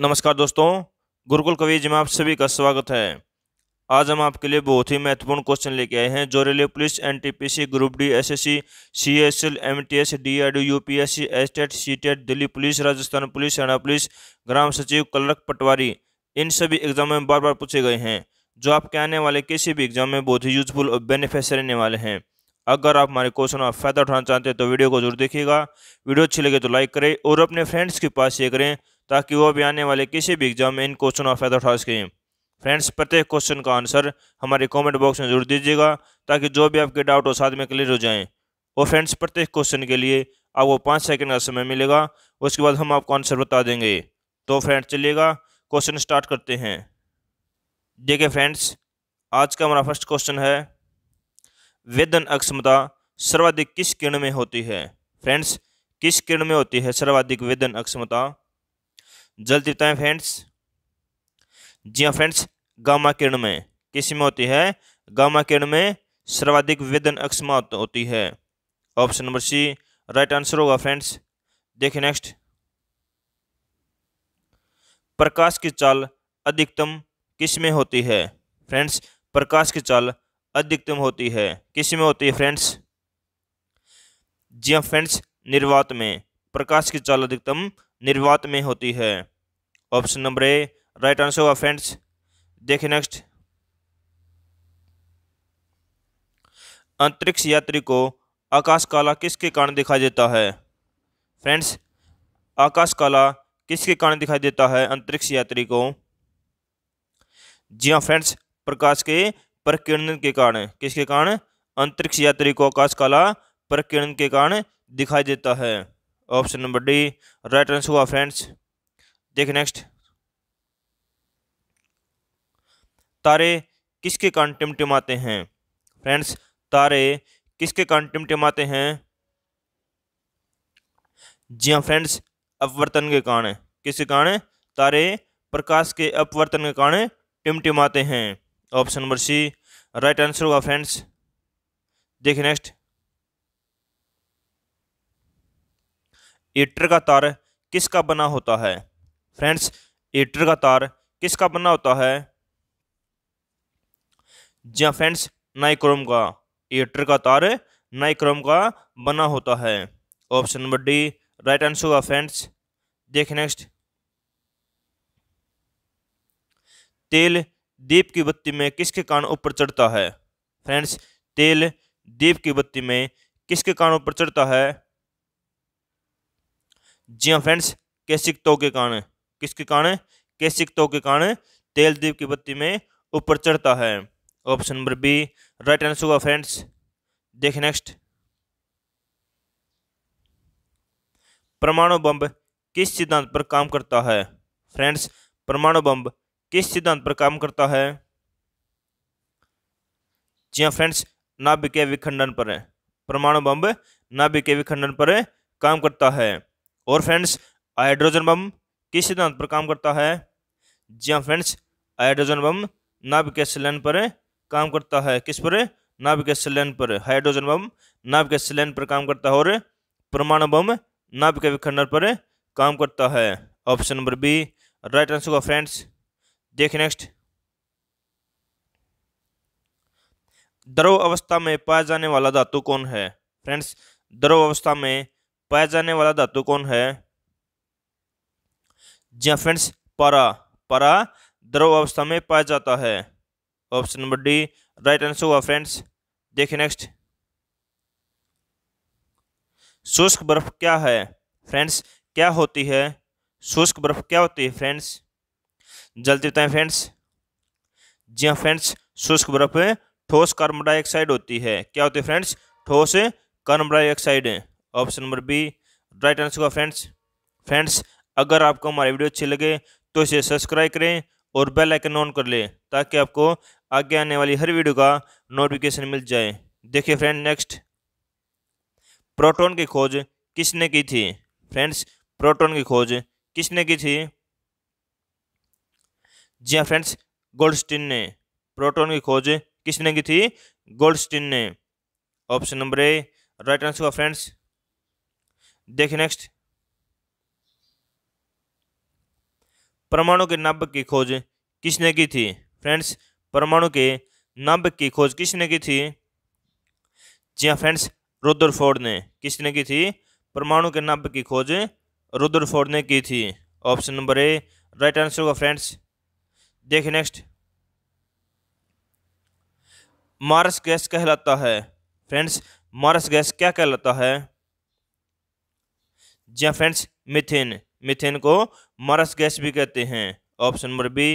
नमस्कार दोस्तों गुरुकुल कवीज में आप सभी का स्वागत है आज हम आपके लिए बहुत ही महत्वपूर्ण क्वेश्चन लेके आए हैं जो railway police NTPC group D SSC CSL MTS DRD UPSC STET CTET Delhi police Rajasthan police Haryana police ग्राम सचिव कलरक पटवारी इन सभी एग्जाम में बार बार पूछे गए हैं जो आपके आने वाले किसी भी एग्जाम में बहुत ही यूजफुल और बेनिफिश रहने वाले हैं अगर आप हमारे क्वेश्चन का फायदा उठाना चाहते हैं तो वीडियो को जरूर देखिएगा वीडियो अच्छी लगे तो लाइक करें और अपने फ्रेंड्स के पास ये करें ताकि वो भी आने वाले किसी भी एग्जाम में इन क्वेश्चन का फ़ायदा उठा सकें फ्रेंड्स प्रत्येक क्वेश्चन का आंसर हमारे कमेंट बॉक्स में जरूर दीजिएगा ताकि जो भी आपके डाउट हो साथ में क्लियर हो जाएं और फ्रेंड्स प्रत्येक क्वेश्चन के लिए आपको पाँच सेकंड का समय मिलेगा उसके बाद हम आपको आंसर बता देंगे तो फ्रेंड्स चलिएगा क्वेश्चन स्टार्ट करते हैं देखिए फ्रेंड्स आज का हमारा फर्स्ट क्वेश्चन है वेदन अक्षमता सर्वाधिक किस किरण में होती है फ्रेंड्स किस किरण में होती है सर्वाधिक वेदन अक्षमता जल देता है फ्रेंड्स जी हाँ फ्रेंड्स गामा किरण में किस में होती है गामा किरण में सर्वाधिक वेदन अक्ष होती है option number C right answer होगा फ्रेंड्स देखिए नेक्स्ट प्रकाश की चाल अधिकतम किस में होती है फ्रेंड्स प्रकाश की चाल अधिकतम होती है किस में होती है फ्रेंड्स जी हाँ फ्रेंड्स निर्वात में प्रकाश की चाल अधिकतम निर्वात में होती है option number A right answer होगा फ्रेंड्स देखिए नेक्स्ट अंतरिक्ष यात्री को आकाश काला किसके कारण दिखाई देता है फ्रेंड्स आकाश काला किसके कारण दिखाई देता है अंतरिक्ष यात्री को जी हाँ फ्रेंड्स प्रकाश के प्रकीर्णन के कारण किसके कारण अंतरिक्ष यात्री को आकाश काला प्रकीर्णन के कारण दिखाई देता है option number D right answer हुआ फ्रेंड्स देखिए नेक्स्ट तारे किसके कान टिमटिमाते हैं फ्रेंड्स तारे किसके कान टिमटिमाते हैं जी हाँ फ्रेंड्स अपवर्तन के कारण किसके कारण तारे प्रकाश के अपवर्तन के कारण टिमटिमाते हैं option number C right answer होगा फ्रेंड्स देखिए नेक्स्ट एटर का तार किसका बना होता है फ्रेंड्स एटर का तार किसका बना होता है जी फ्रेंड्स नाइक्रोम का एटर का तार नाइक्रोम का बना होता है option number D right answer होगा फ्रेंड्स देख नेक्स्ट तेल दीप की बत्ती में किसके कारण ऊपर चढ़ता है फ्रेंड्स तेल दीप की बत्ती में किसके कारण ऊपर चढ़ता है जी हाँ फ्रेंड्स केसिक तो के कारण किसके कारण केसिक तो के कारण तेल दीप की बत्ती में ऊपर चढ़ता है option number B right answer होगा फ्रेंड्स देखें नेक्स्ट परमाणु बम किस सिद्धांत पर काम करता है फ्रेंड्स परमाणु बम किस सिद्धांत पर काम करता है जी हाँ फ्रेंड्स नाभिकीय विखंडन पर परमाणु बम नाभिकीय विखंडन पर काम करता है और फ्रेंड्स हाइड्रोजन बम किस सिद्धांत पर काम करता है जी हाँ फ्रेंड्स हाइड्रोजन बम नाभिकीय संलयन पर काम करता है किस पर नाभिकीय संलयन पर हाइड्रोजन बम नाभिकीय संलयन पर काम करता है और परमाणु बम नाभिकीय विखंडन पर काम करता है option number B right answer होगा फ्रेंड्स देखिए नेक्स्ट द्रव अवस्था में पाया जाने वाला धातु कौन है फ्रेंड्स द्रव अवस्था में पाया जाने वाला धातु कौन है जी हाँ फ्रेंड्स परा परा द्रव अवस्था में पाया जाता है option number D right answer हुआ फ्रेंड्स देखिए नेक्स्ट शुष्क बर्फ क्या है फ्रेंड्स क्या होती है शुष्क बर्फ क्या होती है फ्रेंड्स जल्दी बताएं फ्रेंड्स जी हाँ फ्रेंड्स शुष्क बर्फ ठोस कार्बन डाइऑक्साइड होती है क्या होती है फ्रेंड्स ठोस carbon dioxide option number B right answer होगा फ्रेंड्स फ्रेंड्स अगर आपको हमारी वीडियो अच्छी लगे तो इसे सब्सक्राइब करें और बेल आइकन ऑन कर लें ताकि आपको आगे आने वाली हर वीडियो का नोटिफिकेशन मिल जाए देखिए फ्रेंड नेक्स्ट प्रोटॉन की खोज किसने की थी फ्रेंड्स प्रोटॉन की खोज किसने की थी जी हाँ फ्रेंड्स गोल्डस्टीन ने प्रोटॉन की खोज किसने की थी गोल्डस्टीन ने option number A right answer का फ्रेंड्स देखिए नेक्स्ट परमाणु के नब की खोज किसने की थी फ्रेंड्स परमाणु के नब की खोज किसने की थी जी हाँ फ्रेंड्स रुद्रफोर्ड ने किसने की थी परमाणु के नब की खोज रुद्रफोर्ड ने की थी option number A right answer होगा फ्रेंड्स देखिए नेक्स्ट मार्स गैस कहलाता है फ्रेंड्स मार्स गैस क्या कहलाता है जी फ्रेंड्स मिथेन मिथेन को मरस गैस भी कहते हैं option number B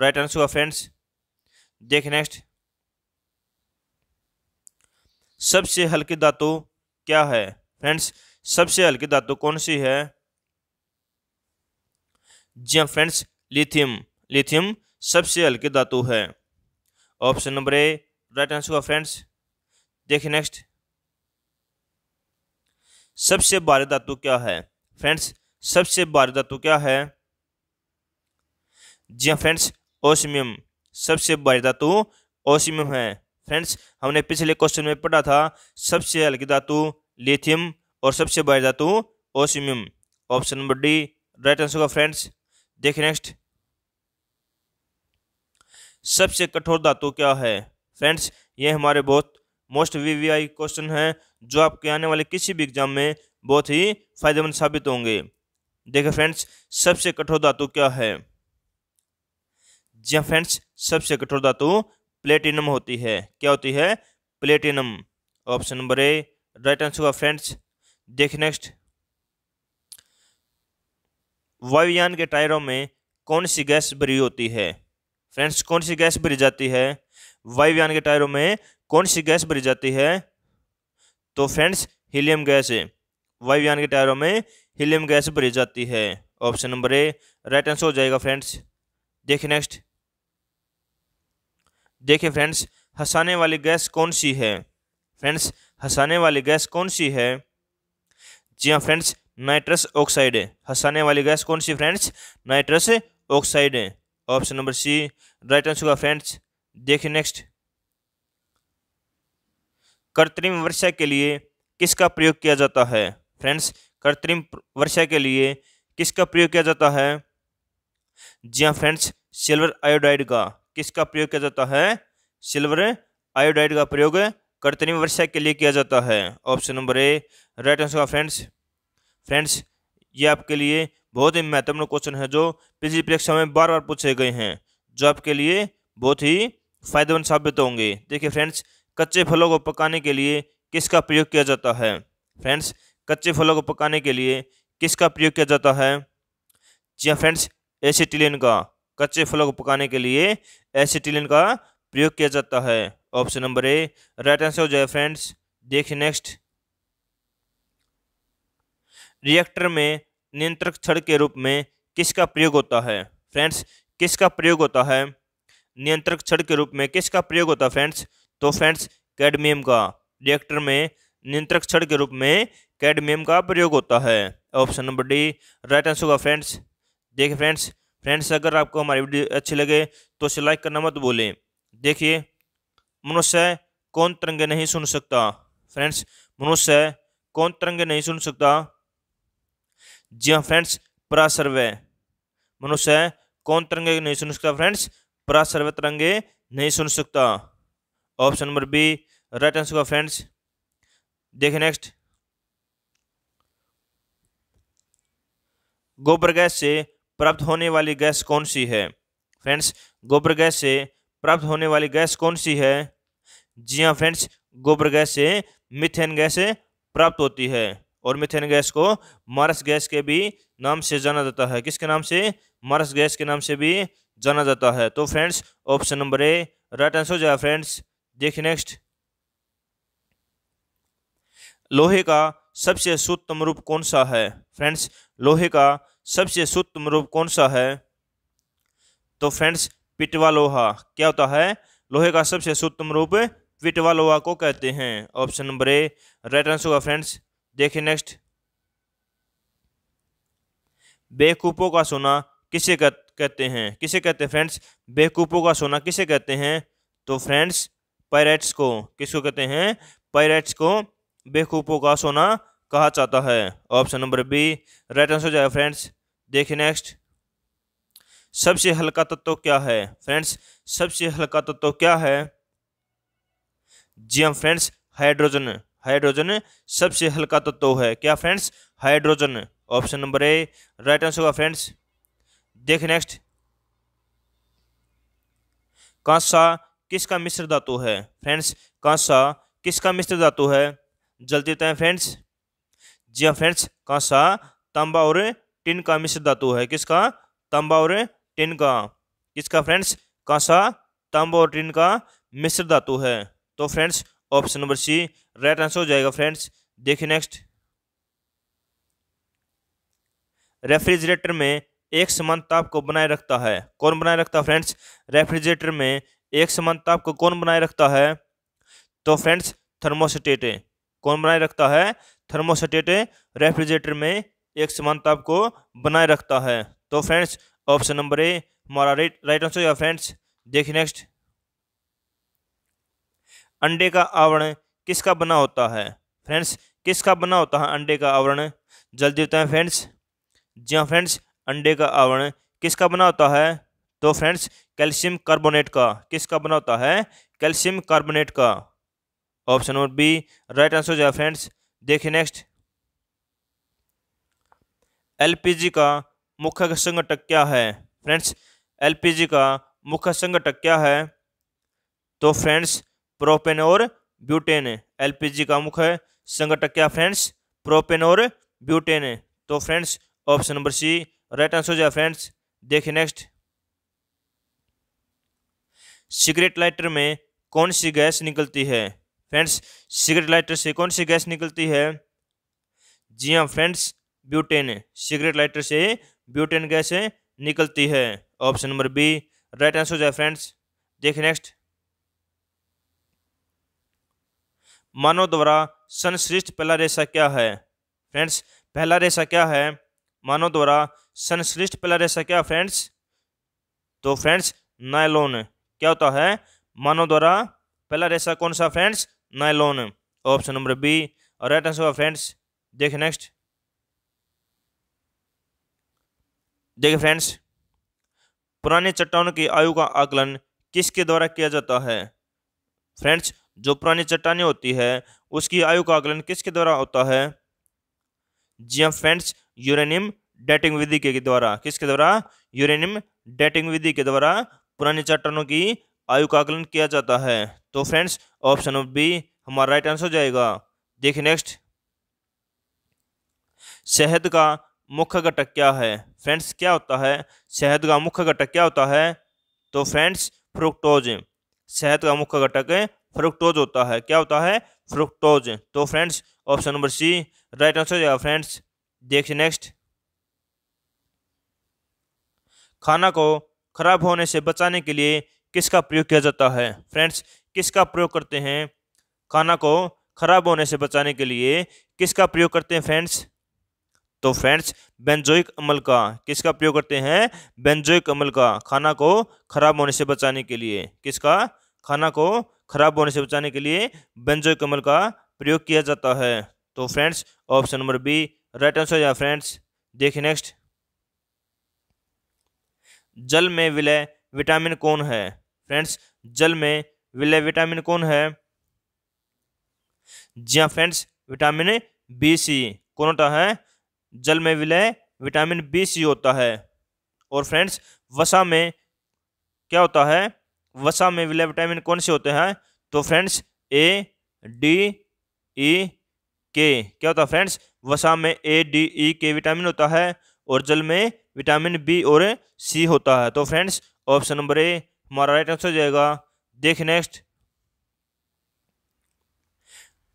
right answer हुआ फ्रेंड्स देख नेक्स्ट सबसे हल्की धातु क्या है फ्रेंड्स सबसे हल्की धातु कौन सी है जी हाँ फ्रेंड्स लिथियम लिथियम सबसे हल्की धातु है option number A right answer हुआ फ्रेंड्स देखिए नेक्स्ट सबसे भारी धातु क्या है फ्रेंड्स सबसे भारी धातु क्या है जी हाँ फ्रेंड्स ओसमियम सबसे भारी धातु ओसमियम है फ्रेंड्स हमने पिछले क्वेश्चन में पढ़ा था सबसे हल्की धातु लिथियम और सबसे भारी धातु osmium option number D right answer का फ्रेंड्स देखिए नेक्स्ट सबसे कठोर धातु क्या है फ्रेंड्स ये हमारे बहुत मोस्ट वीवीआई क्वेश्चन हैं जो आपके आने वाले किसी भी एग्जाम में बहुत ही फायदेमंद साबित होंगे देखे फ्रेंड्स सबसे कठोर धातु क्या है जी हाँ फ्रेंड्स सबसे कठोर धातु प्लेटिनम होती है क्या होती है platinum option number A right answer होगा फ्रेंड्स देखिए नेक्स्ट वायुयान के टायरों में कौन सी गैस भरी होती है फ्रेंड्स कौन सी गैस भरी जाती है वायुयान के टायरों में कौन सी गैस भरी जाती है तो फ्रेंड्स हीलियम गैस वायुयान के टायरों में हीलियम गैस भरी जाती है option number A right answer हो जाएगा फ्रेंड्स देखिए नेक्स्ट देखिए फ्रेंड्स हंसाने वाली गैस कौन सी है फ्रेंड्स हंसाने वाली गैस कौन सी है जी हाँ फ्रेंड्स नाइट्रस ऑक्साइड है हंसाने वाली गैस कौन सी फ्रेंड्स नाइट्रस ऑक्साइड है option number C right answer होगा फ्रेंड्स देखिए नेक्स्ट कृत्रिम वर्षा के लिए किसका प्रयोग किया जाता है फ्रेंड्स कृत्रिम वर्षा के लिए किसका प्रयोग किया जाता है जी हाँ फ्रेंड्स सिल्वर आयोडाइड का किसका प्रयोग किया जाता है सिल्वर आयोडाइड का प्रयोग कृत्रिम वर्षा के लिए किया जाता है option number A right answer का फ्रेंड्स फ्रेंड्स ये आपके लिए बहुत ही महत्वपूर्ण क्वेश्चन है जो पिछली परीक्षा में बार बार पूछे गए हैं जो आपके लिए बहुत ही फायदेमंद साबित होंगे देखिए फ्रेंड्स कच्चे फलों को पकाने के लिए किसका प्रयोग किया जाता है फ्रेंड्स कच्चे फलों को पकाने के लिए किसका प्रयोग किया जाता है जी हाँ फ्रेंड्स एसिटिलिन का कच्चे फलों को पकाने के लिए एसिटिलिन का प्रयोग किया जाता है option number A right answer हो जाए फ्रेंड्स देखिए नेक्स्ट रिएक्टर में नियंत्रक छड़ के रूप में किसका प्रयोग होता है फ्रेंड्स किसका प्रयोग होता है नियंत्रक छड़ के रूप में किसका प्रयोग होता है फ्रेंड्स तो फ्रेंड्स कैडमियम का रिएक्टर में नियंत्रक क्षण के रूप में कैडमियम का प्रयोग होता है option number D right answer होगा फ्रेंड्स देखिए फ्रेंड्स फ्रेंड्स अगर आपको हमारी वीडियो अच्छी लगे तो उसे लाइक करना मत भूलें देखिए मनुष्य कौन तरंगे नहीं सुन सकता फ्रेंड्स मनुष्य कौन तरंगे नहीं सुन सकता जी हाँ फ्रेंड्स परासर्वे मनुष्य कौन तरंगे नहीं सुन सकता फ्रेंड्स परासर्वे तरंगे नहीं सुन सकता option number B right answer का फ्रेंड्स देखें नेक्स्ट गोबर गैस से प्राप्त होने वाली गैस कौन सी है फ्रेंड्स गोबर गैस से प्राप्त होने वाली गैस कौन सी है जी हाँ फ्रेंड्स गोबर गैस से मिथेन गैस प्राप्त होती है और मिथेन गैस को मारस गैस के भी नाम से जाना जाता है किसके नाम से मारस गैस के नाम से भी जाना जाता है तो friends option number A right answer हो जाएगा फ्रेंड्स देखिए नेक्स्ट लोहे का सबसे सूक्ष्म रूप कौन सा है फ्रेंड्स लोहे का सबसे सूक्ष्म रूप कौन सा है तो फ्रेंड्स पिटवा लोहा क्या होता है लोहे का सबसे सूक्ष्म रूप पिटवा लोहा को कहते हैं option number A right answer होगा फ्रेंड्स देखिए नेक्स्ट बेकूपों का सोना किसे कहते हैं किसे कहते हैं फ्रेंड्स बेकूपों का सोना किसे कहते हैं तो फ्रेंड्स पैरेट्स को किसको कहते हैं पैरेट्स को बेवकूफ़ों का सोना कहा जाता है option number B right answer हो जाएगा फ्रेंड्स देखिए नेक्स्ट सबसे हल्का तत्व तो क्या है फ्रेंड्स सबसे हल्का तत्व तो क्या है जी हम हाँ फ्रेंड्स हाइड्रोजन हाइड्रोजन सबसे हल्का तत्व तो है क्या friends hydrogen option number A right answer होगा फ्रेंड्स देख नेक्स्ट कांसा किसका मिश्र धातु है फ्रेंड्स कांसा किसका मिश्र धातु है जल्दी बताएं फ्रेंड्स जी हाँ फ्रेंड्स कांसा तांबा और टिन का मिश्र धातु है किसका तांबा और टिन का किसका फ्रेंड्स कांसा तांबा और टिन का मिश्र धातु है तो friends option number C right answer हो जाएगा फ्रेंड्स देखिए नेक्स्ट रेफ्रिजरेटर में एक समान ताप को बनाए रखता है कौन बनाए रखता है फ्रेंड्स रेफ्रिजरेटर में एक समान ताप को कौन बनाए रखता है तो फ्रेंड्स थर्मोस्टेटे कौन बनाए रखता है थर्मोस्टेटे रेफ्रिजरेटर में एक समान ताप को बनाए रखता है तो फ्रेंड्स ऑप्शन नंबर ए हमारा राइट राइट आंसर या फ्रेंड्स देखिए नेक्स्ट अंडे का आवरण किसका बना होता है फ्रेंड्स किसका बना होता है अंडे का आवरण जल्दी होता है फ्रेंड्स जी हाँ फ्रेंड्स अंडे का आवरण किसका बना होता है तो फ्रेंड्स कैल्शियम कार्बोनेट का किसका बना होता है कैल्शियम कार्बोनेट का option number B right answer हो जाए फ्रेंड्स देखिए नेक्स्ट एलपीजी का मुख्य संगठक क्या है फ्रेंड्स एलपीजी का मुख्य संगठक क्या है तो फ्रेंड्स प्रोपेन और ब्यूटेन एलपीजी का मुख्य संगठक क्या फ्रेंड्स प्रोपेन और ब्यूटेन तो friends option number C right answer हो जाए फ्रेंड्स देखिए नेक्स्ट सिगरेट लाइटर में कौन सी गैस निकलती है फ्रेंड्स सिगरेट लाइटर से कौन सी गैस निकलती है जी हाँ फ्रेंड्स ब्यूटेन सिगरेट लाइटर से ब्यूटेन गैस निकलती है option number B right answer हो जाए फ्रेंड्स देखिए नेक्स्ट मानव द्वारा संश्रेष्ठ पहला रेशा क्या है फ्रेंड्स पहला रेशा क्या है मानव द्वारा संश्रेष्ठ पहला रेशा क्या फ्रेंड्स तो फ्रेंड्स नायलोन क्या होता है मानव द्वारा पहला रेशा कौन सा friends nylon option number B और राइट आंसर फ्रेंड्स देखिए नेक्स्ट देखिए फ्रेंड्स पुराने चट्टानों की आयु का आकलन किसके द्वारा किया जाता है फ्रेंड्स जो पुरानी चट्टानें होती है उसकी आयु का आकलन किसके द्वारा होता है जी हाँ फ्रेंड्स यूरेनियम डेटिंग विधि के द्वारा किसके द्वारा यूरेनियम डेटिंग विधि के द्वारा पुराने चट्टानों की आयु का आकलन किया जाता है तो फ्रेंड्स ऑप्शन बी हमारा राइट आंसर हो जाएगा देखिए नेक्स्ट शहद का मुख्य घटक क्या है फ्रेंड्स क्या होता है शहद का मुख्य घटक क्या होता है तो फ्रेंड्स फ्रुक्टोज शहद का मुख्य घटक फ्रुक्टोज होता है क्या होता है फ्रुक्टोज तो friends option number C right answer हो जाएगा फ्रेंड्स देखिए नेक्स्ट खाना को खराब होने से बचाने के लिए किसका प्रयोग किया जाता है फ्रेंड्स किसका प्रयोग करते हैं खाना को खराब होने से बचाने के लिए किसका प्रयोग करते हैं फ्रेंड्स तो फ्रेंड्स बेंजोइक अमल का किसका प्रयोग करते हैं बेंजोइक अमल का खाना को खराब होने से बचाने के लिए किसका खाना को खराब होने से बचाने के लिए बेंजोइक अमल का प्रयोग किया जाता है तो friends option number B right answer या फ्रेंड्स देखिए नेक्स्ट जल में विलय विटामिन कौन है फ्रेंड्स जल में विलय विटामिन कौन है जी हाँ फ्रेंड्स विटामिन बी सी कौन होता है जल में विलय विटामिन बी सी होता है और फ्रेंड्स वसा में क्या होता है वसा में विलय विटामिन कौन से होते हैं तो फ्रेंड्स ए डी ई के क्या होता है फ्रेंड्स वसा में ए डी ई के विटामिन होता है और जल में विटामिन बी और सी होता है तो फ्रेंड्स ऑप्शन नंबर ए हमारा राइट आंसर हो जाएगा देख नेक्स्ट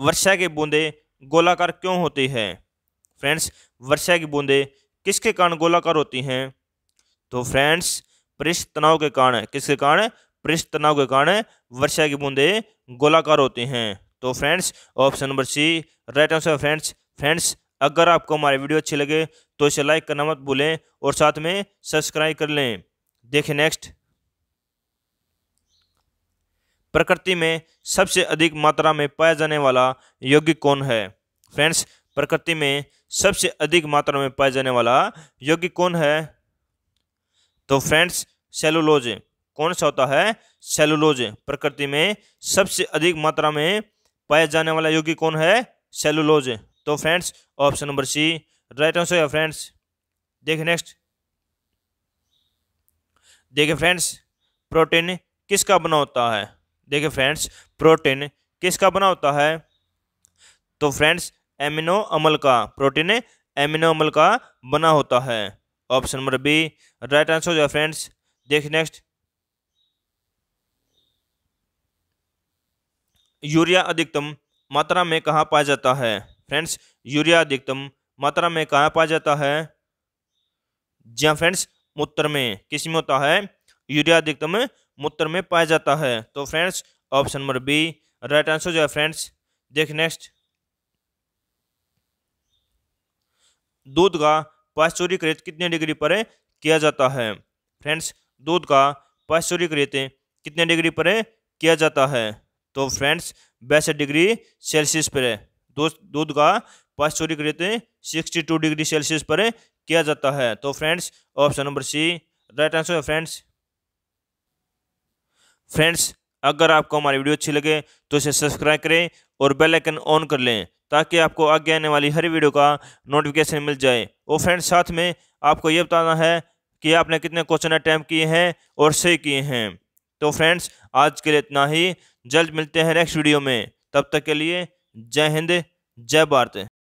वर्षा की बूंदे गोलाकार क्यों होती है फ्रेंड्स वर्षा की बूंदे किसके कारण गोलाकार होती हैं तो फ्रेंड्स पृष्ठ तनाव के कारण किसके कारण पृष्ठ तनाव के कारण वर्षा की बूंदे गोलाकार होती हैं तो friends option number C right answer friends friends अगर आपको हमारे वीडियो अच्छे लगे तो इसे लाइक करना मत भूलें और साथ में सब्सक्राइब कर लें देखें नेक्स्ट प्रकृति में सबसे अधिक मात्रा में पाया जाने वाला यौगिक कौन है फ्रेंड्स प्रकृति में सबसे अधिक मात्रा में पाया जाने वाला यौगिक कौन है तो फ्रेंड्स सेलुलोज कौन सा होता है सेलुलोज प्रकृति में सबसे अधिक मात्रा में पाया जाने वाला यौगिक कौन है सेलुलोज तो friends option number C right answer है फ्रेंड्स देखिए नेक्स्ट देखिए फ्रेंड्स प्रोटीन किसका बना होता है देखिए फ्रेंड्स प्रोटीन किसका बना होता है तो फ्रेंड्स एमिनो अमल का प्रोटीन एमिनो अमल का बना होता है option number B right answer हो जाए फ्रेंड्स देखिए नेक्स्ट यूरिया अधिकतम मात्रा में कहा पाया जाता है फ्रेंड्स यूरिया अधिकतम मात्रा में कहाँ पाया जाता है जी हाँ फ्रेंड्स मूत्र में किस में होता है यूरिया अधिकतम मूत्र में पाया जाता है तो friends option number B right answer जो है फ्रेंड्स देख नेक्स्ट दूध का पाश्चुरीकृत कितने डिग्री पर किया जाता है फ्रेंड्स दूध का पाश्चुरीकृत कितने डिग्री पर किया जाता है तो फ्रेंड्स बैसठ डिग्री सेल्सियस पर है दूध दूध का पाश्चुरीकृत टू डिग्री सेल्सियस पर किया जाता है तो friends option number C right answer है फ्रेंड्स फ्रेंड्स अगर आपको हमारी वीडियो अच्छी लगे तो इसे सब्सक्राइब करें और बेल आइकन ऑन कर लें ताकि आपको आगे आने वाली हर वीडियो का नोटिफिकेशन मिल जाए और फ्रेंड्स साथ में आपको ये बताना है कि आपने कितने क्वेश्चन अटैम्प किए हैं और सही किए हैं तो फ्रेंड्स आज के लिए इतना ही जल्द मिलते हैं नेक्स्ट वीडियो में तब तक के लिए जय हिंद जय भारत